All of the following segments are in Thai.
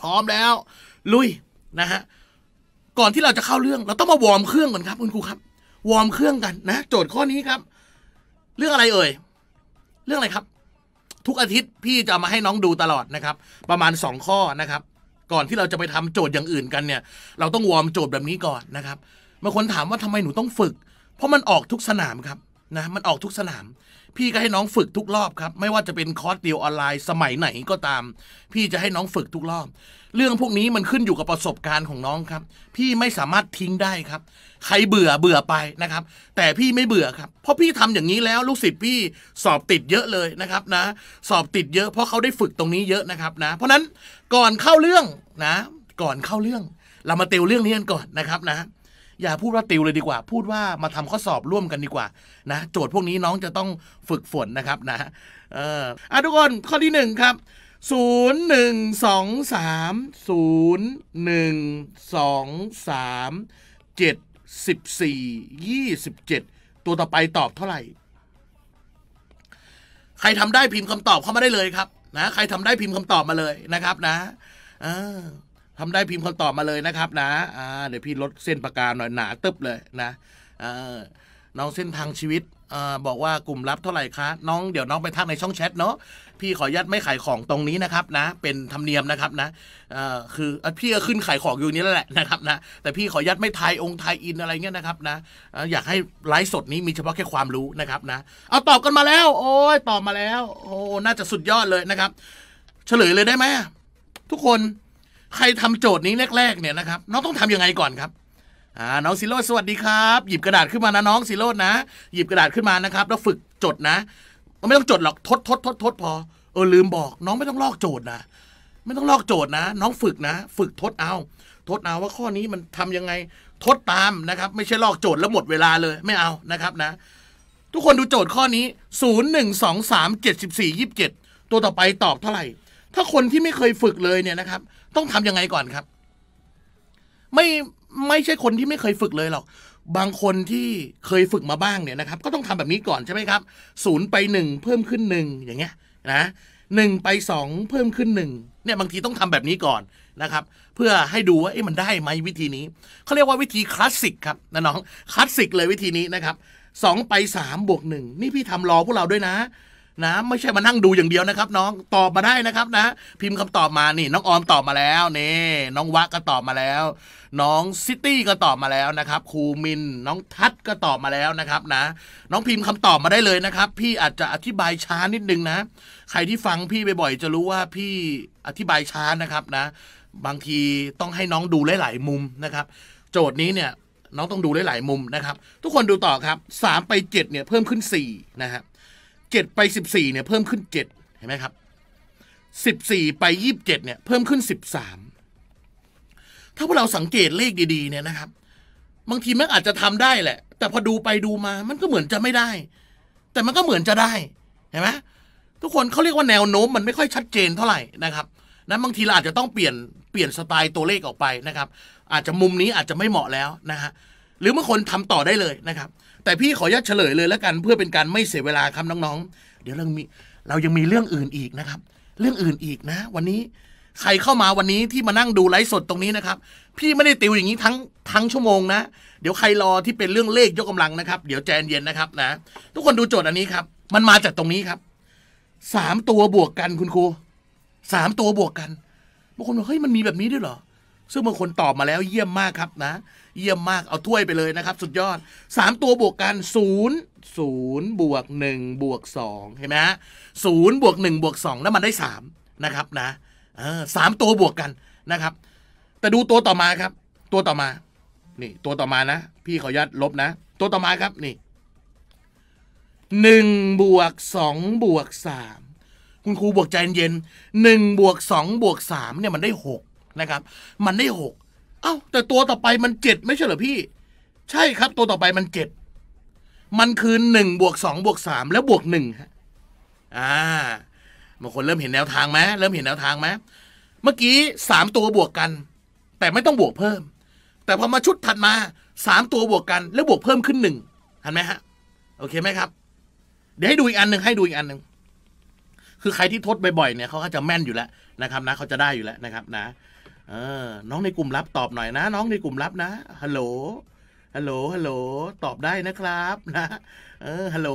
พร้อมแล้ว ลุยนะฮะก่อนที่เราจะเข้าเรื่องเราต้องมาวอร์มเครื่องก่อนครับคุณครูครับวอร์มเครื่องกันนะ โจทย์ข้อนี้ครับ เรื่องอะไรเอ่ยเรื่องอะไรครับ ทุกอาทิตย์พี่จะมาให้น้องดูตลอดนะครับ ประมาณ2ข้อนะครับ ก่อนที่เราจะไปทำโจทย์อย่างอื่นกันเนี่ย เราต้องวอร์มโจทย์แบบนี้ก่อนนะครับบางคนถามว่าทำไมหนูต้องฝึก เพราะมันออกทุกสนามครับนะมันออกทุกสนามพี่ก็ให้น้องฝึกทุกรอบครับไม่ว่าจะเป็นคอร์สเดียวออนไลน์สมัยไหนก็ตาม พี่จะให้น้องฝึกทุกรอบ เรื่องพวกนี้มันขึ้นอยู่กับประสบการณ์ของน้องครับ พี่ไม่สามารถทิ้งได้ครับ ใครเบื่อเบื่อไปนะครับ แต่พี่ไม่เบื่อครับเพราะพี่ทำอย่างนี้แล้วลูกศิษย์พี่สอบติดเยอะเลยนะครับนะ สอบติดเยอะเพราะเขาได้ฝึกตรงนี้เยอะนะครับนะ เพราะนั้นก่อนเข้าเรื่องนะ ก่อนเข้าเรื่องเรามาเติวเรื่องนี้กันก่อนนะครับนะอย่าพูดว่าติวเลยดีกว่า พูดว่ามาทำข้อสอบร่วมกันดีกว่านะ โจทย์พวกนี้น้องจะต้องฝึกฝนนะครับนะ เอออ่ะทุกคนข้อที่1ครับ0 1 2 3 0 1 2 3 7 14 27 ตัวต่อไปตอบเท่าไหร่ ใครทำได้พิมพ์คำตอบเข้ามาได้เลยครับนะ ใครทำได้พิมพ์คำตอบมาเลยนะครับนะอ่าทำได้พิมพ์คนตอบมาเลยนะครับนะอ่าเดี๋ยวพี่ลดเส้นปากกาหน่อยหนาตึบเลยนะ น้องเส้นทางชีวิตอบอกว่ากลุ่มรับเท่าไหร่คะน้องเดี๋ยวน้องไปทักในช่องแชทเนาะพี่ขอยัดไม่ขายของตรงนี้นะครับนะเป็นธรรมเนียมนะครับนะคือพี่ก็ขึ้นขายของอยู่นี้แหละนะครับนะแต่พี่ขอยัดไม่ไทยองค์ไทยอินอะไรเงี้ยนะครับนะอยากให้ไลฟ์สดนี้มีเฉพาะแค่ความรู้นะครับนะ เอาตอบกันมาแล้ว โอ้ยตอบมาแล้วโอ้น่าจะสุดยอดเลยนะครับ เฉลยเลยได้ไหมทุกคนใครทำโจทย์นี้แรกๆเนี่ยนะครับ น้องต้องทํำยังไงก่อนครับ อ่า น้องซิโรสวัสดีครับ หยิบกระดาษขึ้นมานะ น้องซิโรนะหยิบกระดาษขึ้นมานะครับแล้วฝึกจดนะมันไม่ต้องจดหรอกทดทดทดทดพอ เออลืมบอกน้องไม่ต้องลอกโจทย์นะไม่ต้องลอกโจทย์นะน้องฝึกนะ ฝึกทดเอา ทดเอาว่าข้อนี้มันทํำยังไงทดตามนะครับ ไม่ใช่ลอกโจทย์แล้วหมดเวลาเลยไม่เอานะครับนะ ทุกคนดูโจทย์ข้อนี้0 1 2 3 7 4 27 ตัวต่อไปตอบเท่าไหร่ ถ้าคนที่ไม่เคยฝึกเลยเนี่ยนะครับต้องทํำยังไงก่อนครับไม่ไม่ใช่คนที่ไม่เคยฝึกเลยหรอกบางคนที่เคยฝึกมาบ้างเนี่ยนะครับ ก็ต้องทำแบบนี้ก่อนใช่ไหมครับศูนย์ไปหนึ่งเพิ่มขึ้นหนึ่งอย่างเงี้ยนะหนึ่งไปสองเพิ่มขึ้นหนึ่งเนี่ยบางทีต้องทำแบบนี้ก่อนนะครับ เพื่อให้ดูว่าเอ๊ะมันได้ไหมวิธีนี้เขาเรียกว่าวิธีคลาสสิกครับนน้องคลาสสิกเลยวิธีนี้นะครับสองไปสามบวกหนึ่งนี่พี่ทำรอพวกเราด้วยนะนะไม่ใช่มานั่งดูอย่างเดียวนะครับ น้องตอบมาได้นะครับนะ พิมพ์คำตอบมานี่ น้องออมตอบมาแล้วนี่ น้องวะก็ตอบมาแล้ว น้องซิตี้ก็ตอบมาแล้วนะครับ ครูมินน้องทัศก็ตอบมาแล้วนะครับนะ น้องพิมพ์คำตอบมาได้เลยนะครับ พี่อาจจะอธิบายช้านิดนึงนะ ใครที่ฟังพี่บ่อยๆจะรู้ว่าพี่อธิบายช้านะครับนะ บางทีต้องให้น้องดูหลายๆมุมนะครับ โจทย์นี้เนี่ยน้องต้องดูหลายๆมุมนะครับ ทุกคนดูต่อครับ3ไป7 เนี่ยเพิ่มขึ้น4นะครับเจ็ดไปสิบสี่เนี่ยเพิ่มขึ้นเจ็ดเห็นไหมครับสิบสี่ไปยี่สิบเจ็ดเนี่ย เพิ่มขึ้นสิบสามถ้าพวกเราสังเกตเลขดี ๆเนี่ยนะครับ บางทีมันอาจจะทำได้แหละ แต่พอดูไปดูมา มันก็เหมือนจะไม่ได้ แต่มันก็เหมือนจะได้เห็นไหมทุกคนเขาเรียกว่าแนวโน้มมันไม่ค่อยชัดเจนเท่าไหร่นะครับ นั้น บางทีเราอาจจะต้องเปลี่ยนเปลี่ยนสไตล์ตัวเลขออกไปนะครับ อาจจะมุมนี้อาจจะไม่เหมาะแล้วนะฮะหรือบางคนทำต่อได้เลยนะครับแต่พี่ขอยัดเฉลยเลยแล้วกันเพื่อเป็นการไม่เสียเวลาครับน้องๆเดี๋ยวเรามี เรายังมีเรื่องอื่นอีกนะครับ เรื่องอื่นอีกนะ วันนี้ใครเข้ามาวันนี้ที่มานั่งดูไลฟ์สดตรงนี้นะครับ พี่ไม่ได้ติวอย่างนี้ทั้งทั้งชั่วโมงนะเดี๋ยวใครรอที่เป็นเรื่องเลขยกกาลังนะครับ เดี๋ยวแจนเย็นนะครับนะ ทุกคนดูโจทย์อันนี้ครับ มันมาจากตรงนี้ครับสามตัวบวกกันคุณครูสามตัวบวกกันบางคนบอกเฮ้ยมันมีแบบนี้ด้วยเหรอ ซึ่งบางคนตอบมาแล้วเยี่ยมมากครับนะเยี่ยมมากเอาถ้วยไปเลยนะครับ สุดยอด 3 ตัวบวกกัน 0 0บวก1บวก2เห็นไหมฮะศูนย์บวก1บวก2แล้วมันได้3นะครับนะสามตัวบวกกันนะครับ แต่ดูตัวต่อมาครับ ตัวต่อมานี่ตัวต่อมานะพี่ขอยัดลบนะ ตัวต่อมาครับนี่หนึ่งบวกสองบวกสามคุณครูบวกใจเย็นหนึ่งบวกสองบวกสามเนี่ยมันได้หกนะครับมันได้หกเอ้าแต่ตัวต่อไปมันเจ็ดไม่ใช่เหรอพี่ ใช่ครับ ตัวต่อไปมันเจ็ดมันคือหนึ่งบวกสองบวกสามแล้วบวกหนึ่งฮะอ่าบางคนเริ่มเห็นแนวทางไหมเริ่มเห็นแนวทางไหมเมื่อกี้สามตัวบวกกัน แต่ไม่ต้องบวกเพิ่ม แต่พอมาชุดถัดมาสามตัวบวกกัน แล้วบวกเพิ่มขึ้นหนึ่งเห็นไหมฮะ โอเคไหมครับ เดี๋ยวให้ดูอีกอันหนึ่งให้ดูอีกอันหนึ่งคือใครที่ทดบ่อยๆเนี่ยเขาก็จะแม่นอยู่แล้วนะครับนะเขาจะได้อยู่แล้วนะครับ นะเออน้องในกลุ่มลับตอบหน่อยนะ น้องในกลุ่มลับนะฮัลโหลฮัลโหลฮัลโหลตอบได้นะครับนะ เออฮัลโหล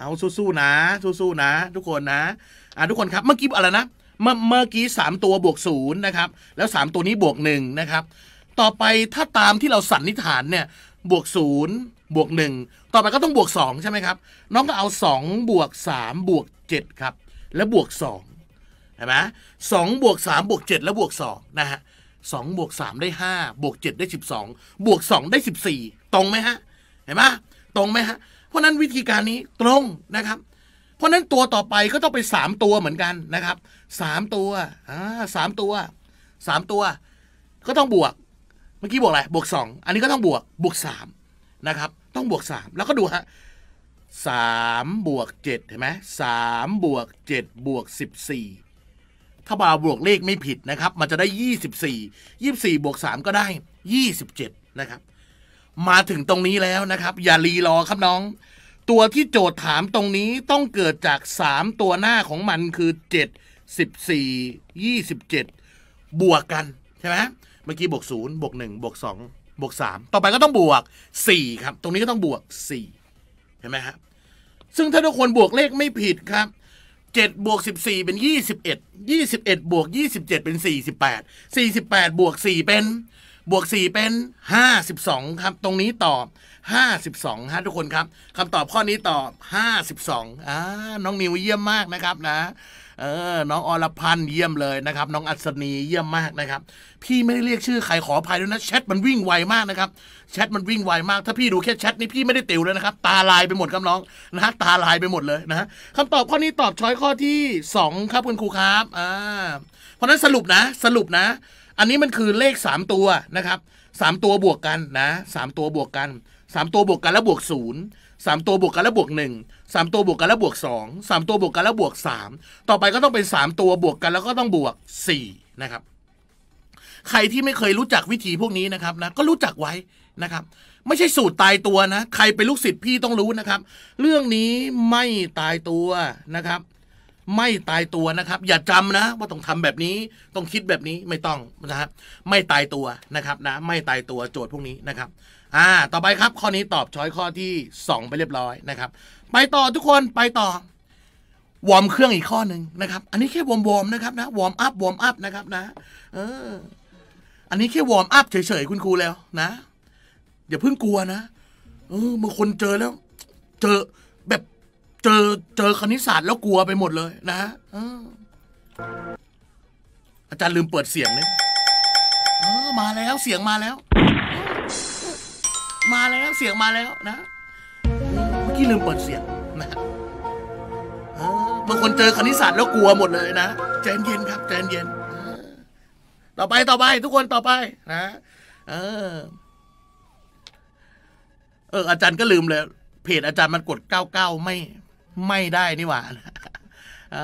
เอาสู้ๆนะสู้ๆนะ ทุกคนนะอ่าทุกคนครับเมื่อกี้อะไรนะ เมื่อเมื่อกี้สามตัวบวกศูนย์นะครับแล้วสามตัวนี้บวกหนึ่งนะครับต่อไปถ้าตามที่เราสันนิษฐานเนี่ยบวกศูนย์บวกหนึ่งต่อไปก็ต้องบวกสองใช่ไหมครับ น้องก็เอาสองบวกสามบวกเจ็ดครับ และบวกสองเห็นไหมสองบวกสามบวกเจ็ดแล้วบวกสองนะฮะสองบวกสามได้ห้าบวกเจ็ดได้สิบสองบวกสองได้สิบสี่ตรงไหมฮะ เห็นไหมตรงไหมฮะ เพราะนั้นวิธีการนี้ตรงนะครับ เพราะนั้นตัวต่อไปก็ต้องไปสามตัวเหมือนกันนะครับสามตัวอ่าสามตัวสามตัวก็ต้องบวก เมื่อกี้บวกอะไรบวกสองอันนี้ก็ต้องบวกบวกสามนะครับ ต้องบวกสามแล้วก็ดูฮะสามบวกเจ็ดเห็นไหมสามบวกเจ็ดบวกสิบสี่ถ้าบาวบวกเลขไม่ผิดนะครับ มันจะได้ 24 24 บวก 3 ก็ได้ 27 นะครับ มาถึงตรงนี้แล้วนะครับ อย่ารีรอครับน้อง ตัวที่โจทย์ถามตรงนี้ต้องเกิดจาก 3 ตัวหน้าของมันคือ 7 14 27 บวกกันใช่ไหมเมื่อกี้ บวก 0 บวก 1 บวก 2 บวก 3 ต่อไปก็ต้องบวก 4 ครับ ตรงนี้ก็ต้องบวก4เห็นไหมครับซึ่งถ้าทุกคนบวกเลขไม่ผิดครับเจ็ดบวกสิบสี่เป็นยี่สิบเอ็ดยี่สิบเอ็ดบวกยี่สิบเจ็ดเป็นสี่สิบแปดสี่สิบแปดบวกสี่เป็นบวกสี่เป็นห้าสิบสองครับ ตรงนี้ตอบห้าสิบสองฮะทุกคนครับ คำตอบข้อนี้ตอบห้าสิบสองอ่าน้องนิวเยี่ยมมากนะครับนะเออ น้องอรพันธ์เยี่ยมเลยนะครับ น้องอัศนีเยี่ยมมากนะครับ พี่ไม่ได้เรียกชื่อใครขออภัยด้วยนะ แชทมันวิ่งไวมากนะครับ แชทมันวิ่งไวมาก ถ้าพี่ดูแค่แชทนี่พี่ไม่ได้ติวเลยนะครับ ตาลายไปหมดครับน้องนะตาลายไปหมดเลยนะคํคำตอบข้อนี้ตอบช้อยข้อที่ 2 ครับคุณครูครับอ่า เพราะนั้นสรุปนะ สรุปนะ อันนี้มันคือเลข 3 ตัวนะครับ 3 ตัวบวกกันนะ3ตัวบวกกัน3ตัวบวกกันแล้วบวก 0 3 ตัวบวกกันแล้วบวก 1สามตัวบวกกันแล้วบวกสองสามตัวบวกกันแล้วบวกสามต่อไปก็ต้องเป็นสามตัวบวกกัน แล้วก็ต้องบวกสี่นะครับใครที่ไม่เคยรู้จักวิธีพวกนี้นะครับนะก็รู้จักไว้นะครับ ไม่ใช่สูตรตายตัวนะ ใครเป็นลูกศิษย์พี่ต้องรู้นะครับ เรื่องนี้ไม่ตายตัวนะครับ ไม่ตายตัวนะครับ อย่าจำนะ ว่าต้องทำแบบนี้ต้องคิดแบบนี้ไม่ต้องนะครับ ไม่ตายตัวนะครับนะ ไม่ตายตัวโจทย์พวกนี้นะครับ อ่าต่อไปครับ ข้อนี้ตอบช้อยข้อที่ 2 ไปเรียบร้อยนะครับไปต่อทุกคนไปต่อวอร์มเครื่องอีกข้อหนึ่งนะครับ อันนี้แค่วอร์มๆนะครับ นะวอร์มอัพวอร์มอัพนะครับนะเออ อันนี้แค่วอร์มอัพเฉยๆคุณครูแล้ว นะอย่าเพิ่งกลัวนะ เออบางคนเจอแล้วเจอแบบเจอเจอคณิตศาสตร์แล้วกลัวไปหมดเลย นะออ อาจารย์ลืมเปิดเสียงเยเอยมาแล้วเสียงมาแล้ว มาแล้วเสียงมาแล้วนะกี้ลืมเปิดเสียงนะบางคนเจอคณิตศาสตร์แล้วกลัวหมดเลยนะใจเย็นครับใจเย็น ต่อไปต่อไป ทุกคนต่อไปนะ เออ เอออาจารย์ก็ลืมเลยเพจอาจารย์มันกดเก้าเก้าไม่ ไม่ได้ นี่หว่าอ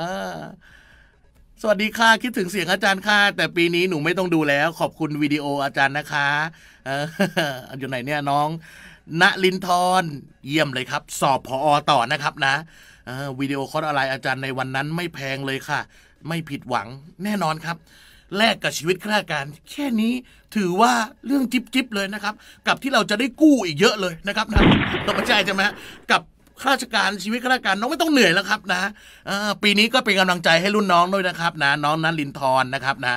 สวัสดีค่ะ คิดถึงเสียงอาจารย์ค่ะแต่ปีนี้หนูไม่ต้องดูแล้ว ขอบคุณวิดีโอ อาจารย์นะคะ เอออยู่ไหนเนี่ยน้องณลินทรเยี่ยมเลยครับ สอบพออต่อนะครับนะวิดีโอคอร์สอะไร อาจารย์ในวันนั้นไม่แพงเลยค่ะ ไม่ผิดหวังแน่นอนครับแลกกับชีวิตข้าราชการ แค่นี้ถือว่าเรื่องจิ๊บจิบเลยนะครับ กับที่เราจะได้กู้อีกเยอะเลยนะครับนะต้องใจใช่ไหมกับข้าราชการชีวิตข้าราชการน้องไม่ต้องเหนื่อยแล้วครับ นะปีนี้ก็เป็นกำลังใจให้รุ่นน้องด้วยนะครับ นะน้องนั้นลินทรนนะครับนะ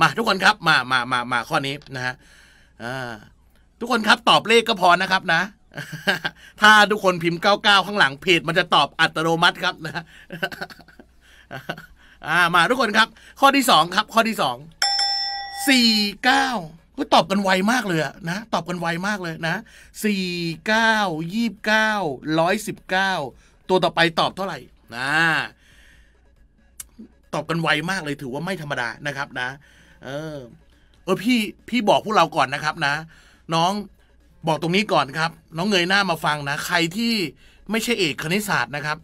มาทุกคนครับมามามามาข้อนี้นะฮะทุกคนครับ ตอบเลขก็พอนะครับนะ ถ้าทุกคนพิมพ์ 99 ข้างหลังเพจมันจะตอบอัตโนมัติครับนะ อ่า มาทุกคนครับ ข้อที่สองครับ ข้อที่สองสี่เก้าก็ตอบกันไวมากเลยนะ ตอบกันไวมากเลยนะสี่เก้ายี่บเก้าร้อยสิบเก้าตัวต่อไปตอบเท่าไหร่นะตอบกันไวมากเลยถือว่าไม่ธรรมดานะครับนะ เออ เออพี่พี่บอกพวกเราก่อนนะครับนะน้องบอกตรงนี้ก่อนครับน้องเงยหน้ามาฟังนะใครที่ไม่ใช่เอกคณิตศาสตร์นะครับ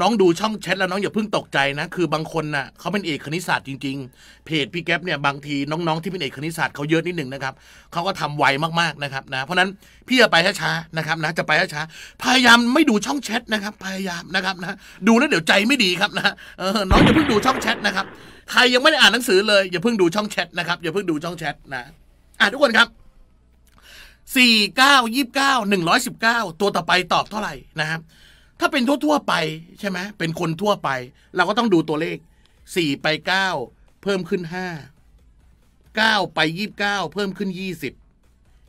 น้องดูช่องแชทแล้วน้องอย่าเพิ่งตกใจนะ คือบางคนนะ่ะเขาเป็นเอกคณิตศาสตร์จริงๆ เพจพี่แก๊ปเนี่ยบางที น้องๆที่เป็นเอกคณิตศาสตร์เขาเยอะนิดหนึ่งนะครับเขาก็ทำไวมากๆนะครับนะเพราะนั้นพี่จะไปช้าๆนะครับนะ จะไปช้าๆพยายามไม่ดูช่องแชทนะครับพยายามนะครับนะ ดูแล้วเดี๋ยวใจไม่ดีครับนะเออน้องอย่าเพิ่งดูช่องแชทนะครับใครยังไม่ได้อ่านหนังสือเลยอย่าเพิ่งดูช่องแชทนะครับอย่าเพิ่งดูช่องแชทนะอ่ะทุกคนครับสี่เก้ายี่สิบเก้าหนึ่งร้อยสิบเก้าตัวต่อไปตอบเท่าไหร่นะครับ ถ้าเป็นทั่วๆไปใช่ไหมเป็นคนทั่วไป เราก็ต้องดูตัวเลขสี่ไปเก้าเพิ่มขึ้นห้าเก้าไปยี่สิบเก้าเพิ่มขึ้นยี่สิบ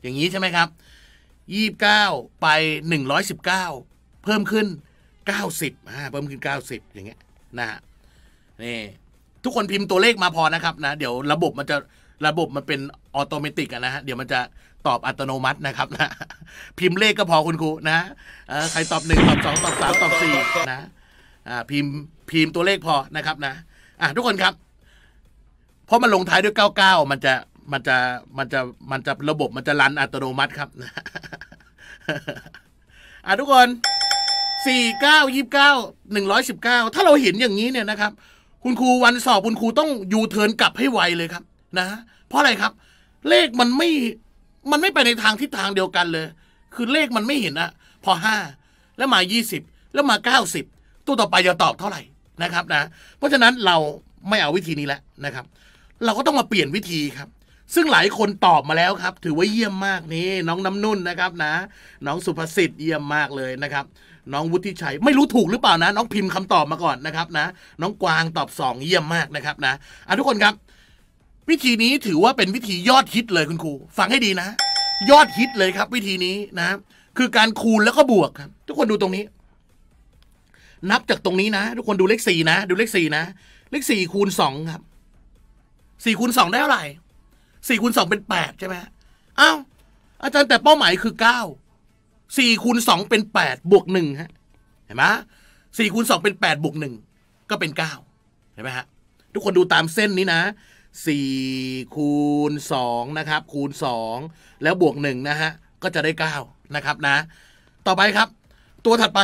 อย่างนี้ใช่ไหมครับยี่สิบเก้าไปหนึ่งร้อยสิบเก้าเพิ่มขึ้นเก้าสิบอ่าเพิ่มขึ้นเก้าสิบอย่างเงี้ยนะฮะนี่ทุกคนพิมพ์ตัวเลขมาพอนะครับ นะ เดี๋ยวระบบมันจะระบบมันเป็นออโตเมติกนะฮะเดี๋ยวมันจะตอบอัตโนมัตินะครับนะพิมพ์เลขก็พอคุณครูนะใครตอบหนึ่งตอบสองตอบสามตอบสี่นะพิมพ์พิมพ์ตัวเลขพอนะครับนะอ่ะทุกคนครับเพราะมันลงท้ายด้วยเก้าเก้ามันจะมันจะมันจะมันจะระบบมันจะรันอัตโนมัติครับอ่ะทุกคนสี่เก้ายี่สิบเก้าหนึ่งร้อยสิบเก้าถ้าเราเห็นอย่างนี้เนี่ยนะครับ คุณครูวันสอบคุณครูต้องยูเทิร์นกลับให้ไวเลยครับนะเพราะอะไรครับเลขมันไม่ มันไม่ไปในทางทิศทางเดียวกันเลย คือเลขมันไม่เห็นอะ พอห้า แล้วมายี่สิบแล้วมาเก้าสิบตัวต่อไปจะตอบเท่าไหร่นะครับนะ เพราะฉะนั้นเราไม่เอาวิธีนี้แล้วนะครับ เราก็ต้องมาเปลี่ยนวิธีครับ ซึ่งหลายคนตอบมาแล้วครับ ถือว่าเยี่ยมมากนี่น้องน้ำนุ่นนะครับนะ น้องสุภสิทธิ์เยี่ยมมากเลยนะครับ น้องวุฒิชัยไม่รู้ถูกหรือเปล่านะ น้องพิมพ์คำตอบมาก่อนนะครับนะ น้องกวางตอบ2เยี่ยมมากนะครับนะอ่ะทุกคนครับวิธีนี้ถือว่าเป็นวิธียอดฮิตเลยคุณครูฟังให้ดีนะ ยอดฮิตเลยครับ วิธีนี้นะ คือการคูณแล้วก็บวกครับ ทุกคนดูตรงนี้ นับจากตรงนี้นะทุกคนดูเลขสี่นะดูเลขสี่นะเลขสี่คูณสองครับสี่คูณสองได้เท่าไหร่สี่คูณสองเป็นแปดใช่ไหมอ้าวอาจารย์แต่เป้าหมายคือเก้าสี่คูณสองเป็นแปดบวกหนึ่งฮะเห็นไหมสี่คูณสองเป็นแปดบวกหนึ่งก็เป็นเก้าเห็นไหมฮะทุกคนดูตามเส้นนี้นะ4คูณ2นะครับคูณ2แล้วบวก1นะฮะก็จะได้9นะครับนะต่อไปครับ ตัวถัดไป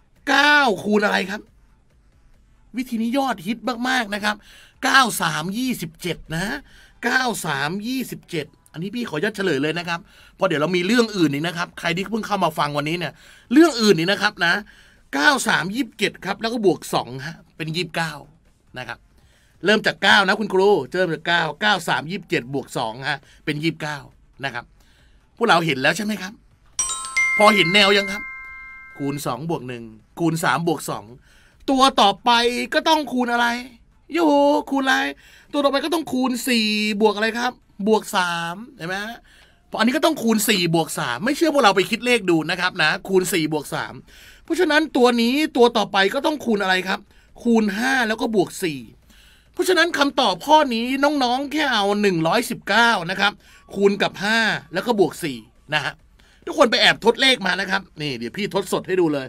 9คูณอะไรครับ วิธีนี้ยอดฮิตมากๆนะครับ9 3 27นะ9 3 27 อันนี้พี่ขอยัดเฉลยเลยนะครับเพราะเดี๋ยวเรามีเรื่องอื่นอีกนะครับ ใครที่เพิ่งเข้ามาฟังวันนี้เนี่ยเรื่องอื่นนี่นะครับนะ9 3 27ครับแล้วก็บวก2ฮะเป็น29นะครับเริ่มจาก9นะคุณครูเริ่มจาก9 9 3 27บวก2ฮะ เป็น 29นะครับ พวกเราเห็นแล้วใช่ไหมครับ พอเห็นแนวยังครับ คูณ2บวก1คูณ3บวก2ตัวต่อไปก็ต้องคูณอะไรโยคูณอะไร ตัวต่อไปก็ต้องคูณ4บวกอะไรครับ บวก3เห็นไหมพออันนี้ก็ต้องคูณ4บวก3ไม่เชื่อพวกเราไปคิดเลขดูนะครับนะ คูณ4บวก3เพราะฉะนั้นตัวนี้ตัวต่อไปก็ต้องคูณอะไรครับ คูณ 5 แล้วก็บวก4ราะฉะนั้นคำตอบข้อนี้น้องๆ แค่เอา 119นะครับคูณกับ 5 แล้วก็บวก4นะฮะทุกคนไปแอบทดเลขมานะครับนี่เดี๋ยวพี่ทดสดให้ดูเลย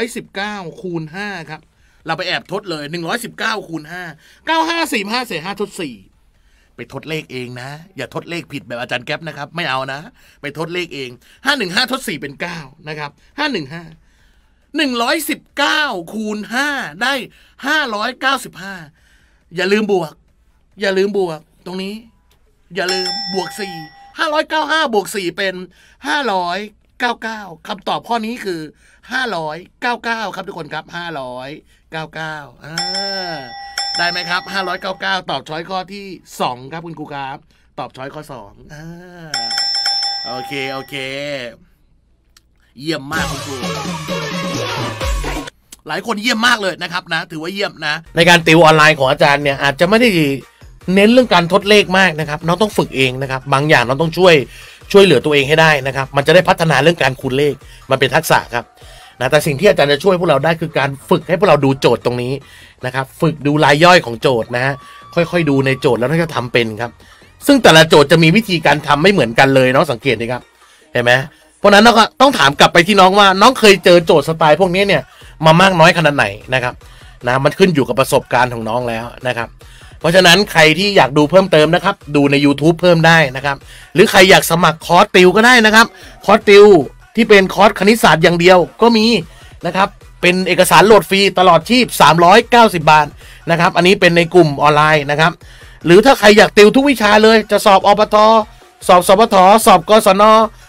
119คูณ5ครับ เราไปแอบทดเลย 119คูณ5 95 4 5เศษ5ทด4ไปทดเลขเองนะ อย่าทดเลขผิดแบบอาจารย์แก๊ปนะครับ ไม่เอานะ ไปทดเลขเอง 515ทด 4 เป็น9นะครับ515 119คูณ5ได้ 595อย่าลืมบวก อย่าลืมบวกตรงนี้ อย่าลืมบวกสี่ห้าร้อยเก้าห้าบวกสี่เป็นห้าร้อยเก้าเก้าคำตอบข้อนี้คือห้าร้อยเก้าเก้าครับทุกคนครับห้าร้อยเก้าเก้าได้ไหมครับห้าร้อยเก้าเก้าตอบช้อยข้อที่สองครับคุณครูครับตอบช้อยข้อสองโอเคโอเคเยี่ยมมากคุณครูหลายคนเยี่ยมมากเลยนะครับนะ ถือว่าเยี่ยมนะ ในการติวออนไลน์ของอาจารย์เนี่ยอาจจะไม่ได้เน้นเรื่องการทดเลขมากนะครับ น้องต้องฝึกเองนะครับ บางอย่างน้องต้องช่วยช่วยเหลือตัวเองให้ได้นะครับ มันจะได้พัฒนาเรื่องการคูณเลข มันเป็นทักษะครับ นะแต่สิ่งที่อาจารย์จะช่วยพวกเราได้ คือการฝึกให้พวกเราดูโจทย์ตรงนี้นะครับ ฝึกดูรายย่อยของโจทย์นะฮะค่อยๆดูในโจทย์แล้วนจะทำเป็นครับซึ่งแต่ละโจทย์จะมีวิธีการทำไม่เหมือนกันเลย น้องสังเกตดีครับเห็นไหมเพราะนั้นน้องก็ต้องถามกลับไปที่น้องว่าน้องเคยเจอโจทย์สไตล์พวกนี้เนี่ยมามากน้อยขนาดไหน นะครับ นะมันขึ้นอยู่กับประสบการณ์ของน้องแล้วนะครับเพราะฉะนั้นใครที่อยากดูเพิ่มเติมนะครับ ดูใน YouTube เพิ่มได้นะครับ หรือใครอยากสมัครคอร์สติว ก็ได้นะครับคอร์สติว ที่เป็นคอร์สคณิตศาสตร์อย่างเดียวก็มีนะครับเป็นเอกสารโหลดฟรีตลอดชีพ390 บาทนะครับอันนี้เป็นในกลุ่มออนไลน์นะครับ หรือถ้าใครอยากติวทุกวิชาเลยจะสอบอบตสอบสอพทสอบกศน